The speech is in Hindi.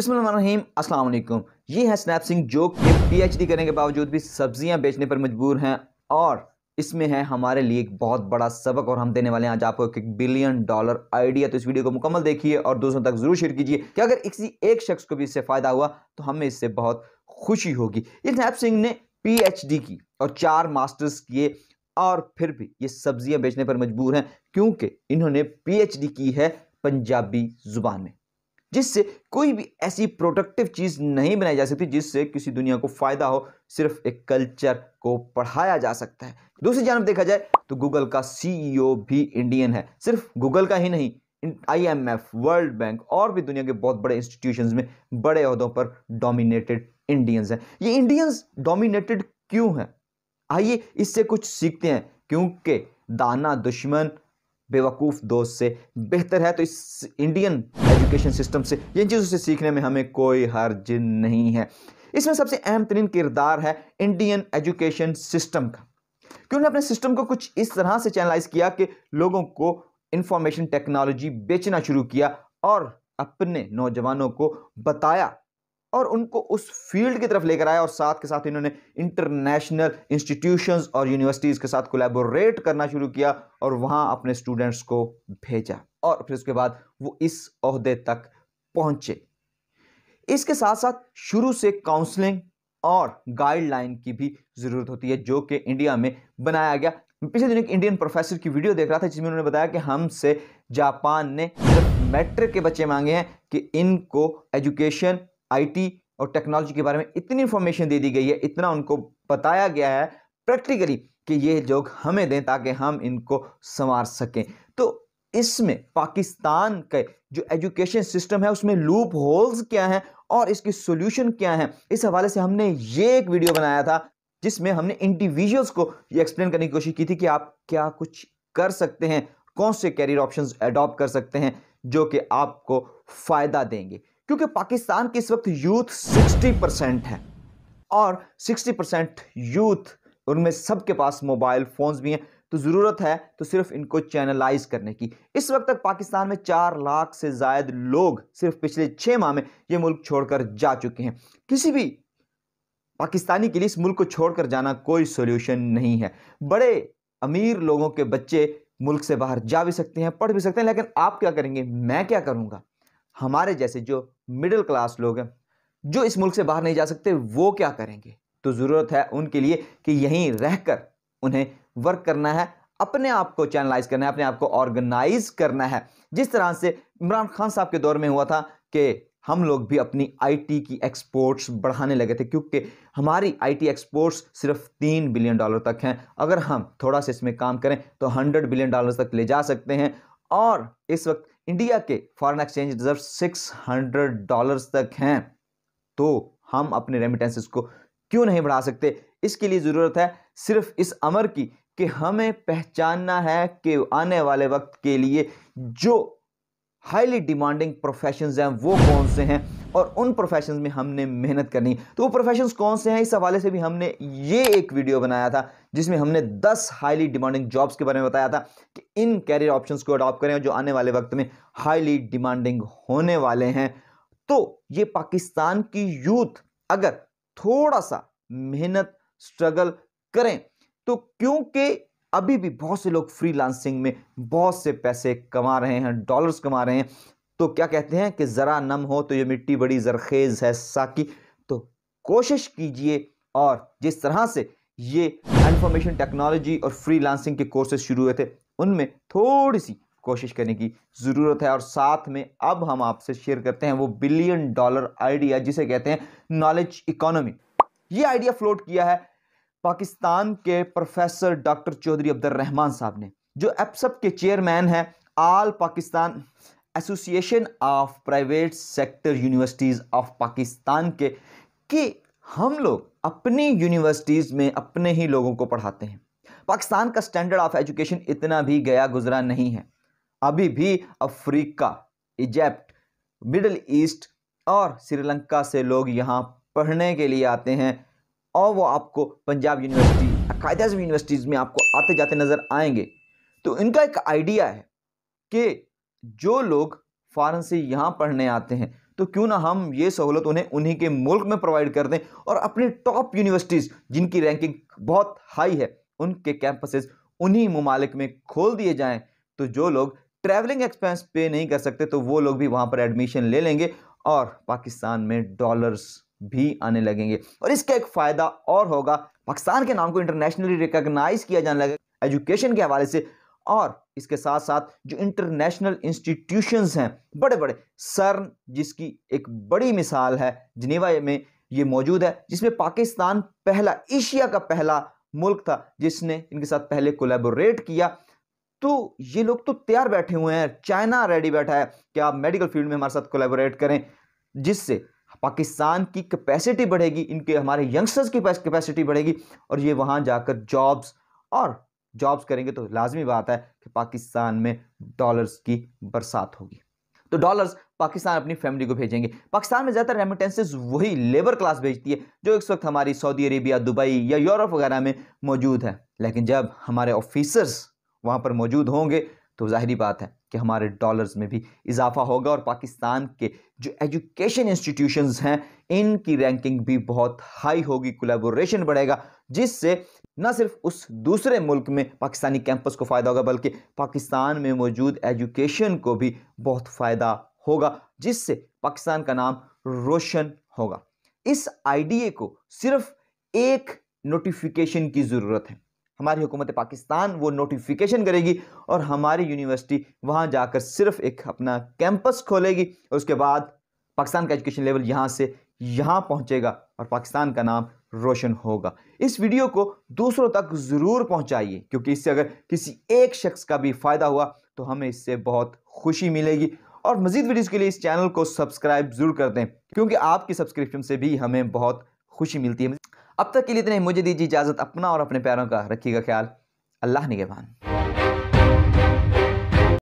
बिस्मिल्लाम अस्सलाम ये है स्नैप सिंह जो कि पीएचडी करने के बावजूद भी सब्जियां बेचने पर मजबूर हैं और इसमें है हमारे लिए एक बहुत बड़ा सबक और हम देने वाले हैं आज आपको एक बिलियन डॉलर आइडिया तो इस वीडियो को मुकम्मल देखिए और दूसरों तक जरूर शेयर कीजिए कि अगर किसी एक शख्स को भी इससे फ़ायदा हुआ तो हमें इससे बहुत खुशी होगी ये स्नैप सिंह ने डी की और चार मास्टर्स किए और फिर भी ये सब्जियाँ बेचने पर मजबूर हैं क्योंकि इन्होंने डी की है पंजाबी जुबान में जिससे कोई भी ऐसी प्रोडक्टिव चीज़ नहीं बनाई जा सकती जिससे किसी दुनिया को फ़ायदा हो सिर्फ एक कल्चर को पढ़ाया जा सकता है दूसरी जानव देखा जाए तो गूगल का सीईओ e भी इंडियन है सिर्फ गूगल का ही नहीं आईएमएफ वर्ल्ड बैंक और भी दुनिया के बहुत बड़े इंस्टीट्यूशन में बड़े अहदों पर डोमिनेटेड इंडियंस हैं ये इंडियंस डोमिनेटेड क्यों हैं आइए इससे कुछ सीखते हैं क्योंकि दाना दुश्मन बेवकूफ़ दोस्त से बेहतर है तो इस इंडियन एजुकेशन सिस्टम से इन चीज़ों से सीखने में हमें कोई हर्ज नहीं है इसमें सबसे अहम तरीन किरदार है इंडियन एजुकेशन सिस्टम का कि उन्होंने अपने सिस्टम को कुछ इस तरह से चैनलाइज किया कि लोगों को इंफॉर्मेशन टेक्नोलॉजी बेचना शुरू किया और अपने नौजवानों को बताया और उनको उस फील्ड की तरफ लेकर आया और साथ के साथ इन्होंने इंटरनेशनल इंस्टीट्यूशंस और यूनिवर्सिटीज़ के साथ कोलैबोरेट करना शुरू किया और वहां अपने स्टूडेंट्स को भेजा और फिर उसके बाद वो इस अहदे तक पहुंचे इसके साथ साथ शुरू से काउंसलिंग और गाइडलाइन की भी ज़रूरत होती है जो कि इंडिया में बनाया गया पिछले दिन एक इंडियन प्रोफेसर की वीडियो देख रहा था जिसमें उन्होंने बताया कि हमसे जापान ने मैट्रिक के बच्चे मांगे हैं कि इनको एजुकेशन आईटी और टेक्नोलॉजी के बारे में इतनी इन्फॉर्मेशन दे दी गई है इतना उनको बताया गया है प्रैक्टिकली कि ये लोग हमें दें ताकि हम इनको संवार सकें तो इसमें पाकिस्तान के जो एजुकेशन सिस्टम है उसमें लूप होल्स क्या हैं और इसकी सॉल्यूशन क्या है इस हवाले से हमने ये एक वीडियो बनाया था जिसमें हमने इंडिविजुअल्स को ये एक्सप्लेन करने की कोशिश की थी कि आप क्या कुछ कर सकते हैं कौन से कैरियर ऑप्शंस एडॉप्ट कर सकते हैं जो कि आपको फ़ायदा देंगे क्योंकि पाकिस्तान की इस वक्त यूथ 60 परसेंट है और 60 परसेंट यूथ उनमें सबके पास मोबाइल फ़ोन्स भी हैं तो ज़रूरत है तो सिर्फ इनको चैनलाइज करने की इस वक्त तक पाकिस्तान में चार लाख से जायद लोग सिर्फ पिछले छः माह में ये मुल्क छोड़कर जा चुके हैं किसी भी पाकिस्तानी के लिए इस मुल्क को छोड़कर जाना कोई सोल्यूशन नहीं है बड़े अमीर लोगों के बच्चे मुल्क से बाहर जा भी सकते हैं पढ़ भी सकते हैं लेकिन आप क्या करेंगे मैं क्या करूँगा हमारे जैसे जो मिडिल क्लास लोग हैं जो इस मुल्क से बाहर नहीं जा सकते वो क्या करेंगे तो ज़रूरत है उनके लिए कि यहीं रहकर उन्हें वर्क करना है अपने आप को चैनलाइज करना है अपने आप को ऑर्गेनाइज करना है जिस तरह से इमरान खान साहब के दौर में हुआ था कि हम लोग भी अपनी आईटी की एक्सपोर्ट्स बढ़ाने लगे थे क्योंकि हमारी आईटी एक्सपोर्ट्स सिर्फ तीन बिलियन डॉलर तक हैं अगर हम थोड़ा सा इसमें काम करें तो हंड्रेड बिलियन डॉलर तक ले जा सकते हैं और इस वक्त इंडिया के foreign exchange reserve six hundred dollars तक हैं तो हम अपने रेमिटेंसेस को क्यों नहीं बढ़ा सकते इसके लिए ज़रूरत है सिर्फ इस अमर की कि हमें पहचानना है कि आने वाले वक्त के लिए जो हाईली डिमांडिंग प्रोफेशंस हैं वो कौन से हैं और उन प्रोफेशन में हमने मेहनत करनी तो वो प्रोफेशन कौन से हैं इस हवाले से भी हमने ये एक वीडियो बनाया था जिसमें हमने 10 हाईली डिमांडिंग जॉब्स के बारे में बताया था कि इन कैरियर ऑप्शंस को अडॉप्ट करें जो आने वाले वक्त में हाईली डिमांडिंग होने वाले हैं तो ये पाकिस्तान की यूथ अगर थोड़ा सा मेहनत स्ट्रगल करें तो क्योंकि अभी भी बहुत से लोग फ्रीलांसिंग में बहुत से पैसे कमा रहे हैं डॉलर्स कमा रहे हैं तो क्या कहते हैं कि ज़रा नम हो तो ये मिट्टी बड़ी जरखेज़ है साकी तो कोशिश कीजिए और जिस तरह से ये इंफॉर्मेशन टेक्नोलॉजी और फ्रीलांसिंग के कोर्सेज शुरू हुए थे उनमें थोड़ी सी कोशिश करने की ज़रूरत है और साथ में अब हम आपसे शेयर करते हैं वो बिलियन डॉलर आइडिया जिसे कहते हैं नॉलेज इकोनॉमी ये आइडिया फ्लोट किया है पाकिस्तान के प्रोफेसर डॉक्टर चौधरी अब्दुल रहमान साहब ने जो एप्सअप के चेयरमैन हैं all Pakistan association of private sector universities of Pakistan के कि हम लोग अपनी यूनिवर्सिटीज़ में अपने ही लोगों को पढ़ाते हैं पाकिस्तान का स्टैंडर्ड ऑफ एजुकेशन इतना भी गया गुजरा नहीं है अभी भी अफ्रीका इजिप्ट मिडल ईस्ट और श्रीलंका से लोग यहाँ पढ़ने के लिए आते हैं और वो आपको पंजाब यूनिवर्सिटी अकायदाज यूनिवर्सिटीज़ में आपको आते जाते नज़र आएंगे तो इनका एक आइडिया है कि जो लोग फॉरन से यहाँ पढ़ने आते हैं तो क्यों ना हम ये सहूलत उन्हें उन्हीं के मुल्क में प्रोवाइड कर दें और अपने टॉप यूनिवर्सिटीज़ जिनकी रैंकिंग बहुत हाई है उनके कैंपसेस उन्हीं ममालिक में खोल दिए जाएं तो जो लोग ट्रैवलिंग एक्सपेंस पे नहीं कर सकते तो वो लोग भी वहाँ पर एडमिशन ले लेंगे और पाकिस्तान में डॉलर्स भी आने लगेंगे और इसका एक फ़ायदा और होगा पाकिस्तान के नाम को इंटरनेशनली रिकग्नाइज किया जाने लगेगा एजुकेशन के हवाले से और इसके साथ साथ जो इंटरनेशनल इंस्टीट्यूशंस हैं बड़े बड़े सर्न जिसकी एक बड़ी मिसाल है जिनेवा में ये मौजूद है जिसमें पाकिस्तान पहला एशिया का पहला मुल्क था जिसने इनके साथ पहले कोलेबोरेट किया तो ये लोग तो तैयार बैठे हुए हैं चाइना रेडी बैठा है कि आप मेडिकल फील्ड में हमारे साथ कोलेबोरेट करें जिससे पाकिस्तान की कैपेसिटी बढ़ेगी इनके हमारे यंगस्टर्स की कैपेसिटी बढ़ेगी और ये वहाँ जाकर जॉब्स और जॉब्स करेंगे तो लाजमी बात है कि पाकिस्तान में डॉलर्स की बरसात होगी तो डॉलर्स पाकिस्तान अपनी फैमिली को भेजेंगे पाकिस्तान में ज़्यादातर रेमिटेंसेज वही लेबर क्लास भेजती है जो इस वक्त हमारी सऊदी अरेबिया दुबई या यूरोप वगैरह में मौजूद है लेकिन जब हमारे ऑफिसर्स वहाँ पर मौजूद होंगे तो जाहरी बात है कि हमारे डॉलर्स में भी इजाफा होगा और पाकिस्तान के जो एजुकेशन इंस्टीट्यूशंस हैं इनकी रैंकिंग भी बहुत हाई होगी कोलेबोरेशन बढ़ेगा जिससे न सिर्फ उस दूसरे मुल्क में पाकिस्तानी कैंपस को फ़ायदा होगा बल्कि पाकिस्तान में मौजूद एजुकेशन को भी बहुत फ़ायदा होगा जिससे पाकिस्तान का नाम रोशन होगा इस आईडीए को सिर्फ एक नोटिफिकेशन की ज़रूरत है हमारी हुकूमत पाकिस्तान वो नोटिफिकेशन करेगी और हमारी यूनिवर्सिटी वहाँ जाकर सिर्फ एक अपना कैंपस खोलेगी और उसके बाद पाकिस्तान का एजुकेशन लेवल यहाँ से यहाँ पहुँचेगा और पाकिस्तान का नाम रोशन होगा इस वीडियो को दूसरों तक ज़रूर पहुँचाइए क्योंकि इससे अगर किसी एक शख्स का भी फ़ायदा हुआ तो हमें इससे बहुत खुशी मिलेगी और मज़ीद वीडियोस के लिए इस चैनल को सब्सक्राइब ज़रूर कर दें क्योंकि आपकी सब्सक्रिप्शन से भी हमें बहुत खुशी मिलती है अब तक के लिए इतने मुझे दीजिए इजाज़त अपना और अपने प्यारों का रखिएगा ख्याल अल्लाह निगेबान